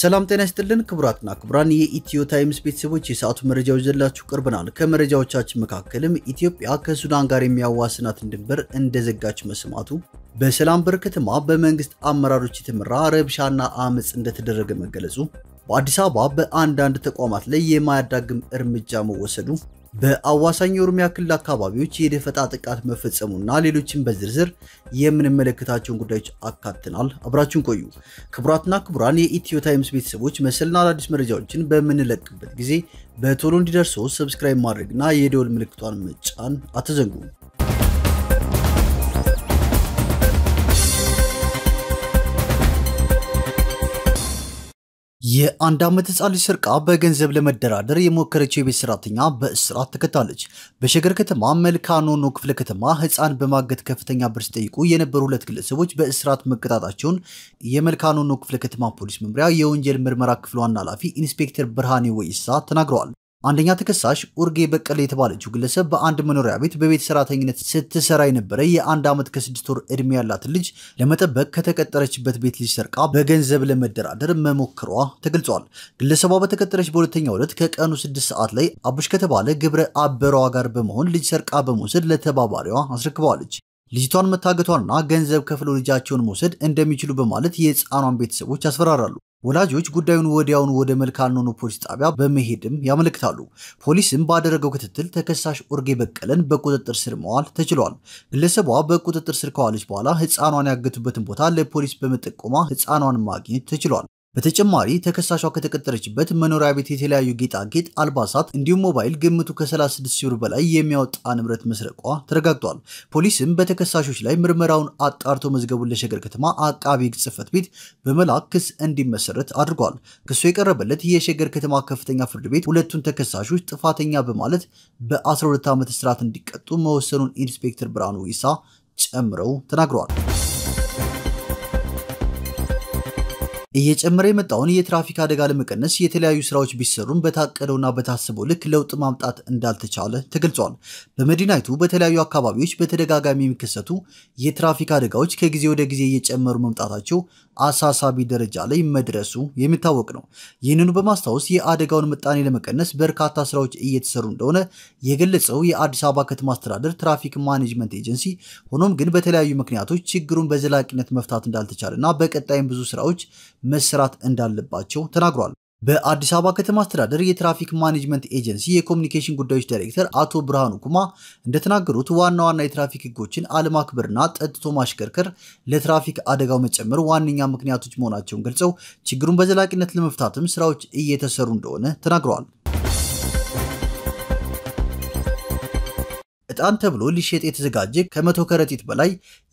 ሰላም ጤና ይስጥልን ክቡራትና ክቡራን የኢትዮ ታይምስ ቤተሰቦች የሰዓቱ መረጃዎች ዘላችሁ ቀርበናል። ከመረጃዎቻችን መካከልም ኢትዮጵያ ከሱዳን ጋር የሚያዋስናትን ድንበር እንደዘጋች መስማቱ፣ በሰላም በር ከተማ በመንግስት አመራሮች የተመራ ረብሻና አመፅ እንደተደረገ መገለጹ፣ በአዲስ አበባ በአንዳንድ ተቋማት ላይ የማያዳግም እርምጃ መወሰዱ በአዋሳኝ የኦሮሚያ ክልል አካባቢዎች የደፈጣ ጥቃት መፈጸሙና ሌሎችን በዝርዝር የምንመለከታቸውን ጉዳዮች አካትናል። አብራችሁን ቆዩ። ክቡራትና ክቡራን የኢትዮ ታይምስ ቤተሰቦች መሰልና አዳዲስ መረጃዎችን በምንለቅበት ጊዜ በቶሎ እንዲደርሰው ሰብስክራይብ ማድረግና የደወል ምልክቷን መጫን አትዘንጉም። የአንድ ዓመት ህፃን ልጅ ስርቃ በገንዘብ ለመደራደር የሞከረችው የቤት ሰራተኛ በእስራት ተከታለች። በሸገር ከተማ መልካ ኖኖ ክፍለ ከተማ ህፃን በማገት ከፍተኛ ብር ሲጠይቁ የነበሩ ሁለት ግለሰቦች በእስራት መቀጣጣቸውን የመልካ ኖኖ ክፍለ ከተማ ፖሊስ መምሪያ የወንጀል ምርመራ ክፍል ዋና ኃላፊ ኢንስፔክተር ብርሃኔ ወይሳ ተናግረዋል። አንደኛ ተከሳሽ ኡርጌ በቀለ የተባለችው ግለሰብ በአንድ መኖሪያ ቤት በቤት ሰራተኝነት ስትሰራ የነበረ የአንድ ዓመት ከስድስት ወር ዕድሜ ያላትን ልጅ ለመጠበቅ ከተቀጠረችበት ቤት ልጅ ሰርቃ በገንዘብ ለመደራደር መሞክሯ ተገልጿል። ግለሰቧ በተቀጠረች በሁለተኛ ዕለት ከቀኑ ስድስት ሰዓት ላይ አቡሽ ከተባለ ግብረ አበሯዋ ጋር በመሆን ልጅ ሰርቃ በመውሰድ ለተባባሪዋ አስረክበዋለች። ልጅቷን መታገቷንና ገንዘብ ከፍለው ልጃቸውን መውሰድ እንደሚችሉ በማለት የህፃኗን ቤተሰቦች ያስፈራራሉ። ወላጆች ጉዳዩን ወዲያውኑ ወደ መልካ ፖሊስ ጣቢያ በመሄድም ያመለክታሉ። ፖሊስም ባደረገው ክትትል ተከሳሽ ኦርጌ በቀለን በቁጥጥር ስር መዋል ተችሏል። ግለሰቧ በቁጥጥር ስር ከዋለች በኋላ ህፃኗን ያገቱበትን ቦታ ለፖሊስ በመጠቆሟ ህፃኗን ማግኘት ተችሏል። በተጨማሪ ተከሳሿ ከተቀጠረችበት መኖሪያ ቤት የተለያዩ ጌጣጌጥ፣ አልባሳት እንዲሁም ሞባይል ግምቱ ከ36 ሺህ ብር በላይ የሚያወጣ ንብረት መስረቋ ተረጋግጧል። ፖሊስም በተከሳሾች ላይ ምርመራውን አጣርቶ መዝገቡን ለሸገር ከተማ አቃቢ ሕግ ጽሕፈት ቤት በመላክ ክስ እንዲመሰረት አድርጓል። ክሱ የቀረበለት የሸገር ከተማ ከፍተኛ ፍርድ ቤት ሁለቱን ተከሳሾች ጥፋተኛ በማለት በ12 ዓመት እስራት እንዲቀጡ መወሰኑን ኢንስፔክተር ብርሃኑ ይሳ ጨምረው ተናግረዋል። እየጨመረ የመጣውን የትራፊክ አደጋ ለመቀነስ የተለያዩ ስራዎች ቢሰሩም በታቀደውና በታስበው ልክ ለውጥ ማምጣት እንዳልተቻለ ተገልጿል። በመዲናይቱ በተለያዩ አካባቢዎች በተደጋጋሚ የሚከሰቱ የትራፊክ አደጋዎች ከጊዜ ወደ ጊዜ እየጨመሩ መምጣታቸው አሳሳቢ ደረጃ ላይ መድረሱ የሚታወቅ ነው። ይህንኑ በማስታወስ የአደጋውን ምጣኔ ለመቀነስ በርካታ ስራዎች እየተሰሩ እንደሆነ የገለጸው የአዲስ አበባ ከተማ አስተዳደር ትራፊክ ማኔጅመንት ኤጀንሲ፣ ሆኖም ግን በተለያዩ ምክንያቶች ችግሩን በዘላቂነት መፍታት እንዳልተቻለና በቀጣይም ብዙ ስራዎች መሰራት እንዳለባቸው ተናግሯል። በአዲስ አበባ ከተማ አስተዳደር የትራፊክ ማኔጅመንት ኤጀንሲ የኮሚኒኬሽን ጉዳዮች ዳይሬክተር አቶ ብርሃኑ ኩማ እንደተናገሩት ዋና ዋና የትራፊክ ሕጎችን አለማክበርና ጠጥቶ ማሽከርከር ለትራፊክ አደጋው መጨመር ዋነኛ ምክንያቶች መሆናቸውን ገልጸው ችግሩን በዘላቂነት ለመፍታትም ስራዎች እየተሰሩ እንደሆነ ተናግረዋል። እጣን ተብሎ ሊሸጥ የተዘጋጀ ከመቶ ከረጢት በላይ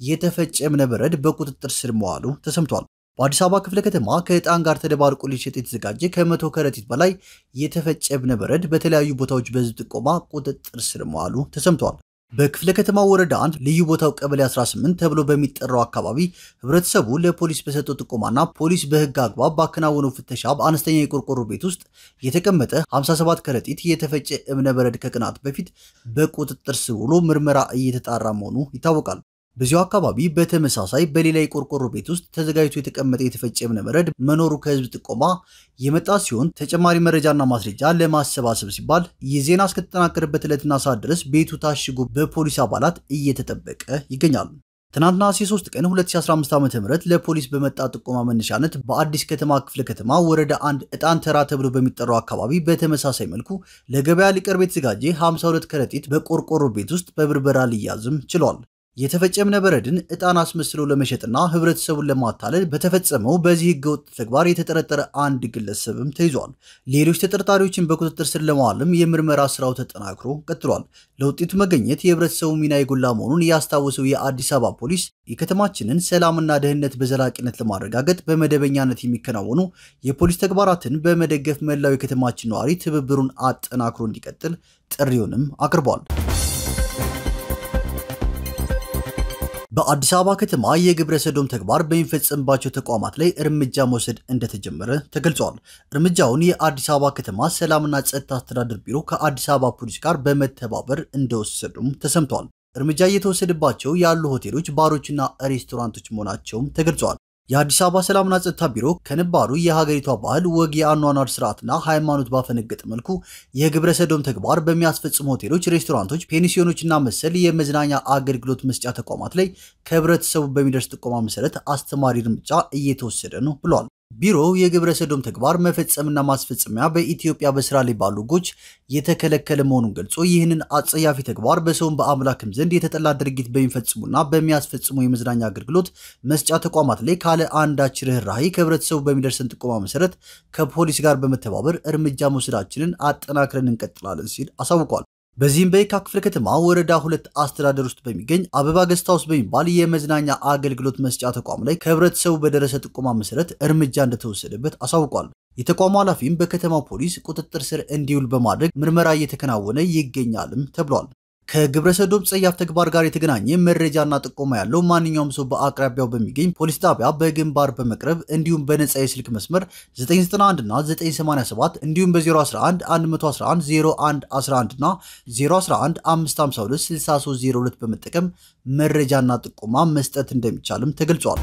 የተፈጨ እብነበረድ በቁጥጥር ስር መዋሉ ተሰምቷል። በአዲስ አበባ ክፍለ ከተማ ከዕጣን ጋር ተደባርቆ ሊሸጥ የተዘጋጀ ከመቶ ከረጢት በላይ የተፈጨ እብነበረድ በተለያዩ ቦታዎች በህዝብ ጥቆማ ቁጥጥር ስር መዋሉ ተሰምቷል። በክፍለ ከተማ ወረዳ አንድ ልዩ ቦታው ቀበሌ 18 ተብሎ በሚጠራው አካባቢ ህብረተሰቡ ለፖሊስ በሰጠው ጥቆማና ፖሊስ በህግ አግባብ ባከናወነው ፍተሻ በአነስተኛ የቆርቆሮ ቤት ውስጥ የተቀመጠ 57 ከረጢት የተፈጨ እብነ በረድ ከቅናት በፊት በቁጥጥር ስር ውሎ ምርመራ እየተጣራ መሆኑ ይታወቃል። በዚሁ አካባቢ በተመሳሳይ በሌላ የቆርቆሮ ቤት ውስጥ ተዘጋጅቶ የተቀመጠ የተፈጨ እብነ መኖሩ ከህዝብ ጥቆማ የመጣ ሲሆን ተጨማሪ መረጃና ማስረጃ ለማሰባሰብ ሲባል የዜና እስከተጠናከርበት ዕለትና ሰዓት ድረስ ቤቱ ታሽጎ በፖሊስ አባላት እየተጠበቀ ይገኛሉ። ትናንትና ሴ 3 ቀን 2015 ዓ.ም ለፖሊስ በመጣ ጥቆማ መነሻነት በአዲስ ከተማ ክፍለ ከተማ ወረዳ አንድ እጣን ተራ ተብሎ በሚጠራው አካባቢ በተመሳሳይ መልኩ ለገበያ ሊቀርብ የተዘጋጀ 52 ከረጢት በቆርቆሮ ቤት ውስጥ በብርበራ ሊያዝም ችሏል። የተፈጨ እብነበረድን ዕጣን አስመስሎ ለመሸጥና ህብረተሰቡን ለማታለል በተፈጸመው በዚህ ህገወጥ ተግባር የተጠረጠረ አንድ ግለሰብም ተይዟል። ሌሎች ተጠርጣሪዎችን በቁጥጥር ስር ለማዋልም የምርመራ ስራው ተጠናክሮ ቀጥሏል። ለውጤቱ መገኘት የህብረተሰቡ ሚና የጎላ መሆኑን ያስታወሰው የአዲስ አበባ ፖሊስ የከተማችንን ሰላምና ደህንነት በዘላቂነት ለማረጋገጥ በመደበኛነት የሚከናወኑ የፖሊስ ተግባራትን በመደገፍ መላው የከተማችን ነዋሪ ትብብሩን አጠናክሮ እንዲቀጥል ጥሪውንም አቅርቧል። በአዲስ አበባ ከተማ የግብረ ሰዶም ተግባር በሚፈጸምባቸው ተቋማት ላይ እርምጃ መውሰድ እንደተጀመረ ተገልጿል። እርምጃውን የአዲስ አበባ ከተማ ሰላምና ጸጥታ አስተዳደር ቢሮ ከአዲስ አበባ ፖሊስ ጋር በመተባበር እንደወሰዱም ተሰምቷል። እርምጃ እየተወሰደባቸው ያሉ ሆቴሎች፣ ባሮችና ሬስቶራንቶች መሆናቸውም ተገልጿል። የአዲስ አበባ ሰላምና ጸጥታ ቢሮ ከነባሩ የሀገሪቷ ባህል ወግ፣ የአኗኗር ስርዓትና ሃይማኖት ባፈነገጠ መልኩ የግብረ ሰዶም ተግባር በሚያስፈጽሙ ሆቴሎች፣ ሬስቶራንቶች፣ ፔንሲዮኖችና መሰል የመዝናኛ አገልግሎት መስጫ ተቋማት ላይ ከህብረተሰቡ በሚደርስ ጥቆማ መሰረት አስተማሪ እርምጃ እየተወሰደ ነው ብሏል። ቢሮው የግብረ ሰዶም ተግባር መፈጸምና ማስፈጸሚያ በኢትዮጵያ በስራ ላይ ባሉ ጎች የተከለከለ መሆኑን ገልጾ ይህንን አጸያፊ ተግባር በሰውም በአምላክም ዘንድ የተጠላ ድርጊት በሚፈጽሙና በሚያስፈጽሙ የመዝናኛ አገልግሎት መስጫ ተቋማት ላይ ካለ አንዳች ርኅራኄ ከህብረተሰቡ በሚደርሰን ጥቆማ መሰረት ከፖሊስ ጋር በመተባበር እርምጃ መውሰዳችንን አጠናክረን እንቀጥላለን ሲል አሳውቋል። በዚህም በየካ ክፍለ ከተማ ወረዳ ሁለት አስተዳደር ውስጥ በሚገኝ አበባ ገስታ ውስጥ በሚባል የመዝናኛ አገልግሎት መስጫ ተቋም ላይ ከህብረተሰቡ በደረሰ ጥቆማ መሰረት እርምጃ እንደተወሰደበት አሳውቋል። የተቋሙ ኃላፊም በከተማው ፖሊስ ቁጥጥር ስር እንዲውል በማድረግ ምርመራ እየተከናወነ ይገኛልም ተብሏል። ከግብረሰዶብ ጸያፍ ተግባር ጋር የተገናኘ መረጃና ጥቆማ ያለው ማንኛውም ሰው በአቅራቢያው በሚገኝ ፖሊስ ጣቢያ በግንባር በመቅረብ እንዲሁም በነጻ የስልክ መስመር 991 እና 987 እንዲሁም በ011 111 0111 እና 011 552 6302 በመጠቀም መረጃና ጥቆማ መስጠት እንደሚቻልም ተገልጿል።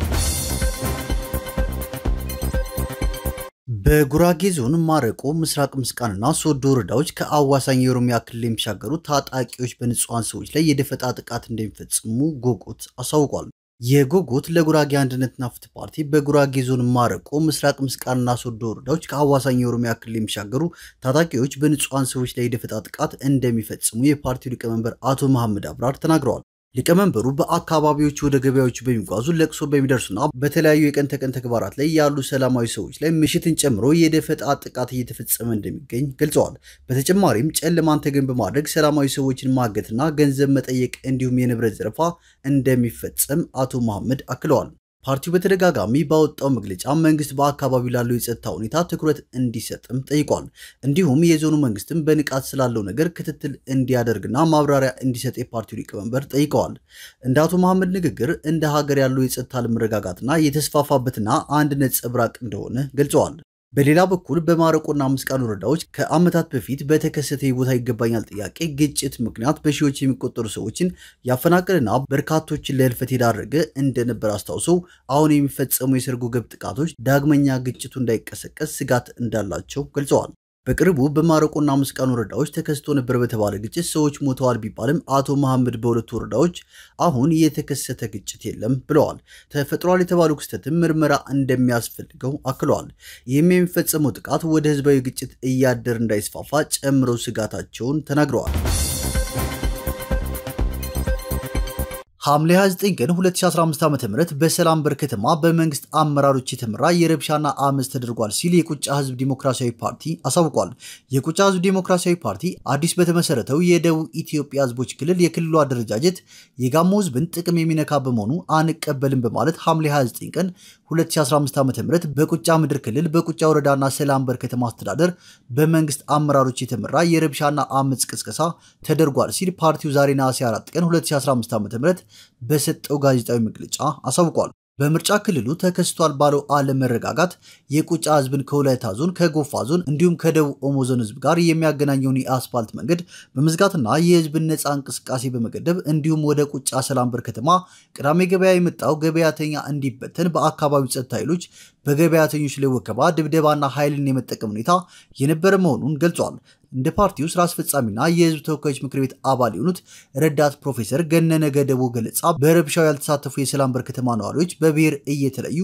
በጉራጌ ዞን ማረቆ፣ ምስራቅ ምስቃንና ሶዶ ወረዳዎች ከአዋሳኝ የኦሮሚያ ክልል የሚሻገሩ ታጣቂዎች በንጹሐን ሰዎች ላይ የደፈጣ ጥቃት እንደሚፈጽሙ ጎጎት አሳውቋል። የጎጎት ለጉራጌ አንድነትና ፍትህ ፓርቲ በጉራጌ ዞን ማረቆ፣ ምስራቅ ምስቃንና ሶዶ ወረዳዎች ከአዋሳኝ የኦሮሚያ ክልል የሚሻገሩ ታጣቂዎች በንጹሐን ሰዎች ላይ የደፈጣ ጥቃት እንደሚፈጽሙ የፓርቲው ሊቀመንበር አቶ መሐመድ አብራር ተናግረዋል። ሊቀመንበሩ በአካባቢዎች ወደ ገበያዎች በሚጓዙ ለቅሶ በሚደርሱና በተለያዩ የቀን ተቀን ተግባራት ላይ ያሉ ሰላማዊ ሰዎች ላይ ምሽትን ጨምሮ የደፈጣ ጥቃት እየተፈጸመ እንደሚገኝ ገልጸዋል። በተጨማሪም ጨለማን ተገን በማድረግ ሰላማዊ ሰዎችን ማገትና ገንዘብ መጠየቅ እንዲሁም የንብረት ዘረፋ እንደሚፈጸም አቶ መሐመድ አክለዋል። ፓርቲው በተደጋጋሚ ባወጣው መግለጫ መንግስት በአካባቢው ላለው የጸጥታ ሁኔታ ትኩረት እንዲሰጥም ጠይቋል። እንዲሁም የዞኑ መንግስትም በንቃት ስላለው ነገር ክትትል እንዲያደርግና ማብራሪያ እንዲሰጥ የፓርቲው ሊቀመንበር ጠይቀዋል። እንደ አቶ መሐመድ ንግግር እንደ ሀገር ያለው የጸጥታ አለመረጋጋትና የተስፋፋበትና አንድ ነጸብራቅ እንደሆነ ገልጸዋል። በሌላ በኩል በማረቆና ምስቃን ወረዳዎች ከዓመታት በፊት በተከሰተ የቦታ ይገባኛል ጥያቄ ግጭት ምክንያት በሺዎች የሚቆጠሩ ሰዎችን ያፈናቀልና በርካቶችን ለህልፈት የዳረገ እንደነበር አስታውሰው አሁን የሚፈጸሙ የሰርጎ ገብ ጥቃቶች ዳግመኛ ግጭቱ እንዳይቀሰቀስ ስጋት እንዳላቸው ገልጸዋል። በቅርቡ በማረቆና መስቃን ወረዳዎች ተከስቶ ነበር በተባለ ግጭት ሰዎች ሞተዋል ቢባልም አቶ መሐመድ በሁለቱ ወረዳዎች አሁን የተከሰተ ግጭት የለም ብለዋል። ተፈጥሯል የተባለው ክስተትም ምርመራ እንደሚያስፈልገው አክለዋል። ይህም የሚፈጸመው ጥቃት ወደ ህዝባዊ ግጭት እያደር እንዳይስፋፋ ጨምረው ስጋታቸውን ተናግረዋል። ሐምሌ 29 ቀን 2015 ዓ ም በሰላም በር ከተማ በመንግስት አመራሮች የተመራ የረብሻና አመፅ ተደርጓል ሲል የቁጫ ህዝብ ዲሞክራሲያዊ ፓርቲ አሳውቋል። የቁጫ ህዝብ ዲሞክራሲያዊ ፓርቲ አዲስ በተመሰረተው የደቡብ ኢትዮጵያ ህዝቦች ክልል የክልሉ አደረጃጀት የጋሞ ህዝብን ጥቅም የሚነካ በመሆኑ አንቀበልም በማለት ሐምሌ 29 ቀን 2015 ዓ ም በቁጫ ምድር ክልል በቁጫ ወረዳና ሰላምበር ከተማ አስተዳደር በመንግስት አመራሮች የተመራ የረብሻና አመፅ ቅስቀሳ ተደርጓል ሲል ፓርቲው ዛሬ ነሐሴ 4 ቀን 2015 ዓ ም በሰጠው ጋዜጣዊ መግለጫ አሳውቋል። በምርጫ ክልሉ ተከስቷል ባለው አለመረጋጋት የቁጫ ህዝብን ከወላይታ ዞን፣ ከጎፋ ዞን እንዲሁም ከደቡብ ኦሞ ዞን ህዝብ ጋር የሚያገናኘውን የአስፋልት መንገድ በመዝጋትና የህዝብን ነፃ እንቅስቃሴ በመገደብ እንዲሁም ወደ ቁጫ ሰላምበር ከተማ ቅዳሜ ገበያ የመጣው ገበያተኛ እንዲበተን በአካባቢው ጸጥታ ኃይሎች በገበያተኞች ላይ ወከባ፣ ድብደባና ኃይልን የመጠቀም ሁኔታ የነበረ መሆኑን ገልጿል። እንደ ፓርቲው ስራ አስፈጻሚና የህዝብ ተወካዮች ምክር ቤት አባል የሆኑት ረዳት ፕሮፌሰር ገነነ ገደቦ ገለጻ በረብሻው ያልተሳተፉ የሰላምበር ከተማ ነዋሪዎች በብሔር እየተለዩ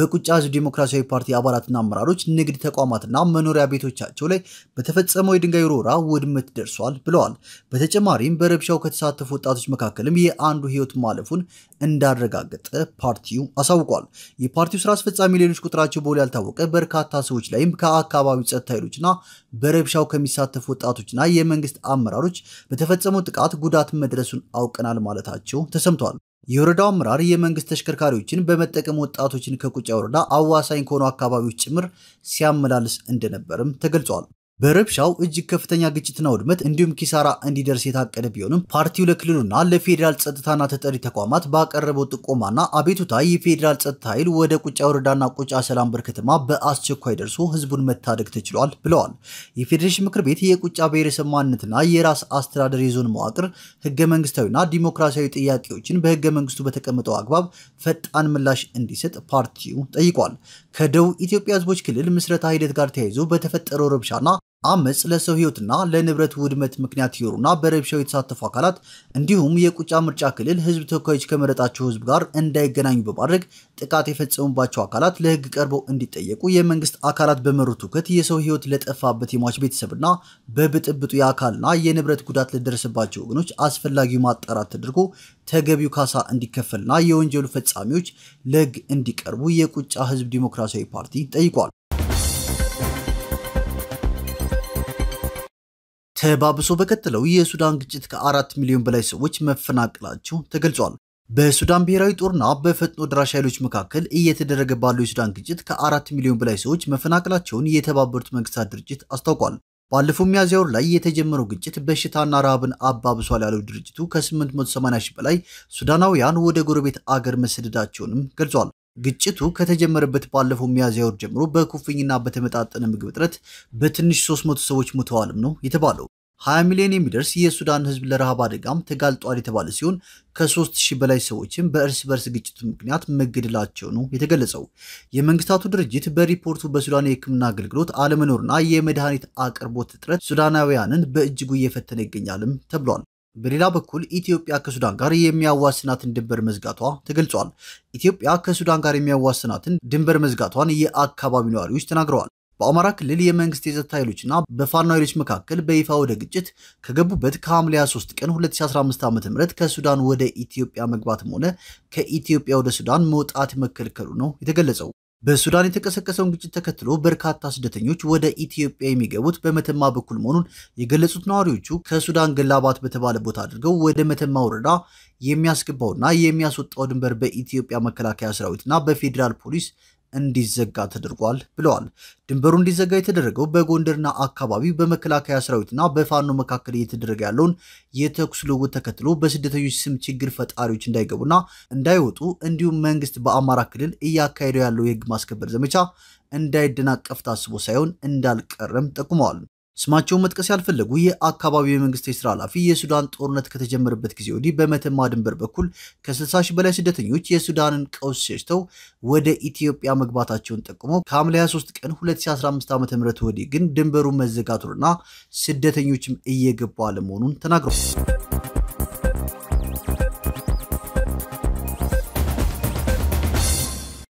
በቁጫ ህዝብ ዴሞክራሲያዊ ፓርቲ አባላትና አመራሮች ንግድ ተቋማትና መኖሪያ ቤቶቻቸው ላይ በተፈጸመው የድንጋይ ሮራ ውድመት ደርሷል ብለዋል። በተጨማሪም በረብሻው ከተሳተፉ ወጣቶች መካከልም የአንዱ ህይወት ማለፉን እንዳረጋገጠ ፓርቲው አሳውቋል። የፓርቲው ስራ አስፈጻሚ ሌሎች ቁጥራቸው በውል ያልታወቀ በርካታ ሰዎች ላይም ከአካባቢው ጸጥታ ኃይሎችና በረብሻው ከሚሳተፉ ወጣቶችና የመንግስት አመራሮች በተፈጸመው ጥቃት ጉዳት መድረሱን አውቀናል ማለታቸው ተሰምቷል። የወረዳው አመራር የመንግስት ተሽከርካሪዎችን በመጠቀም ወጣቶችን ከቁጫ ወረዳ አዋሳኝ ከሆኑ አካባቢዎች ጭምር ሲያመላልስ እንደነበርም ተገልጿል። በረብሻው እጅግ ከፍተኛ ግጭትና ውድመት እንዲሁም ኪሳራ እንዲደርስ የታቀደ ቢሆንም ፓርቲው ለክልሉና ለፌዴራል ጸጥታና ተጠሪ ተቋማት ባቀረበው ጥቆማና አቤቱታ የፌዴራል ጸጥታ ኃይል ወደ ቁጫ ወረዳና ቁጫ ሰላምበር ከተማ በአስቸኳይ ደርሶ ህዝቡን መታደግ ተችሏል ብለዋል። የፌዴሬሽን ምክር ቤት የቁጫ ብሔረሰብ ማንነትና የራስ አስተዳደር የዞን መዋቅር ህገ መንግስታዊና ዲሞክራሲያዊ ጥያቄዎችን በህገ መንግስቱ በተቀመጠው አግባብ ፈጣን ምላሽ እንዲሰጥ ፓርቲው ጠይቋል። ከደቡብ ኢትዮጵያ ህዝቦች ክልል ምስረታ ሂደት ጋር ተያይዞ በተፈጠረው ረብሻና አመፅ ለሰው ህይወትና ለንብረት ውድመት ምክንያት የሆኑና በረብሻው የተሳተፉ አካላት እንዲሁም የቁጫ ምርጫ ክልል ህዝብ ተወካዮች ከመረጣቸው ህዝብ ጋር እንዳይገናኙ በማድረግ ጥቃት የፈጸሙባቸው አካላት ለህግ ቀርበው እንዲጠየቁ የመንግስት አካላት በመሩት ውከት የሰው ህይወት ለጠፋበት የሟች ቤተሰብና በብጥብጡ የአካልና የንብረት ጉዳት ለደረሰባቸው ወገኖች አስፈላጊው ማጣራት ተደርጎ ተገቢው ካሳ እንዲከፈልና የወንጀሉ ፈጻሚዎች ለህግ እንዲቀርቡ የቁጫ ህዝብ ዲሞክራሲያዊ ፓርቲ ጠይቋል። ተባብሶ በቀጠለው የሱዳን ግጭት ከአራት ሚሊዮን በላይ ሰዎች መፈናቀላቸው ተገልጿል። በሱዳን ብሔራዊ ጦርና በፈጥኖ ድራሽ ኃይሎች መካከል እየተደረገ ባለው የሱዳን ግጭት ከአራት ሚሊዮን በላይ ሰዎች መፈናቀላቸውን የተባበሩት መንግስታት ድርጅት አስታውቋል። ባለፈው ሚያዝያ ወር ላይ የተጀመረው ግጭት በሽታና ረሃብን አባብሷል ያለው ድርጅቱ ከ880 ሺህ በላይ ሱዳናውያን ወደ ጎረቤት አገር መሰደዳቸውንም ገልጿል። ግጭቱ ከተጀመረበት ባለፈው ሚያዝያ ወር ጀምሮ በኩፍኝና በተመጣጠነ ምግብ እጥረት በትንሽ 300 ሰዎች ሞተዋልም ነው የተባለው። 20 ሚሊዮን የሚደርስ የሱዳን ህዝብ ለረሃብ አደጋም ተጋልጧል የተባለ ሲሆን ከ3000 በላይ ሰዎችም በእርስ በርስ ግጭቱ ምክንያት መገደላቸው ነው የተገለጸው። የመንግስታቱ ድርጅት በሪፖርቱ በሱዳን የህክምና አገልግሎት አለመኖርና የመድኃኒት አቅርቦት እጥረት ሱዳናውያንን በእጅጉ እየፈተነ ይገኛልም ተብሏል። በሌላ በኩል ኢትዮጵያ ከሱዳን ጋር የሚያዋስናትን ድንበር መዝጋቷ ተገልጿል። ኢትዮጵያ ከሱዳን ጋር የሚያዋስናትን ድንበር መዝጋቷን የአካባቢው ነዋሪዎች ተናግረዋል። በአማራ ክልል የመንግስት የጸጥታ ኃይሎችና በፋኖ ኃይሎች መካከል በይፋ ወደ ግጭት ከገቡበት ከሐምሌ 23 ቀን 2015 ዓ ም ከሱዳን ወደ ኢትዮጵያ መግባትም ሆነ ከኢትዮጵያ ወደ ሱዳን መውጣት መከልከሉ ነው የተገለጸው። በሱዳን የተቀሰቀሰውን ግጭት ተከትሎ በርካታ ስደተኞች ወደ ኢትዮጵያ የሚገቡት በመተማ በኩል መሆኑን የገለጹት ነዋሪዎቹ ከሱዳን ገላባት በተባለ ቦታ አድርገው ወደ መተማ ወረዳ የሚያስገባውና የሚያስወጣው ድንበር በኢትዮጵያ መከላከያ ሰራዊትና በፌዴራል ፖሊስ እንዲዘጋ ተደርጓል ብለዋል። ድንበሩ እንዲዘጋ የተደረገው በጎንደርና አካባቢው በመከላከያ ሰራዊትና በፋኖ መካከል እየተደረገ ያለውን የተኩስ ልውውጥ ተከትሎ በስደተኞች ስም ችግር ፈጣሪዎች እንዳይገቡና እንዳይወጡ እንዲሁም መንግስት በአማራ ክልል እያካሄደው ያለው የህግ ማስከበር ዘመቻ እንዳይደናቀፍ ታስቦ ሳይሆን እንዳልቀረም ጠቁመዋል። ስማቸውን መጥቀስ ያልፈለጉ የአካባቢው የመንግስት የስራ ኃላፊ የሱዳን ጦርነት ከተጀመረበት ጊዜ ወዲህ በመተማ ድንበር በኩል ከ60 ሺህ በላይ ስደተኞች የሱዳንን ቀውስ ሸሽተው ወደ ኢትዮጵያ መግባታቸውን ጠቁመው ከሐምሌ 23 ቀን 2015 ዓ ም ወዲህ ግን ድንበሩ መዘጋቱንና ስደተኞችም እየገቡ አለመሆኑን ተናግረዋል።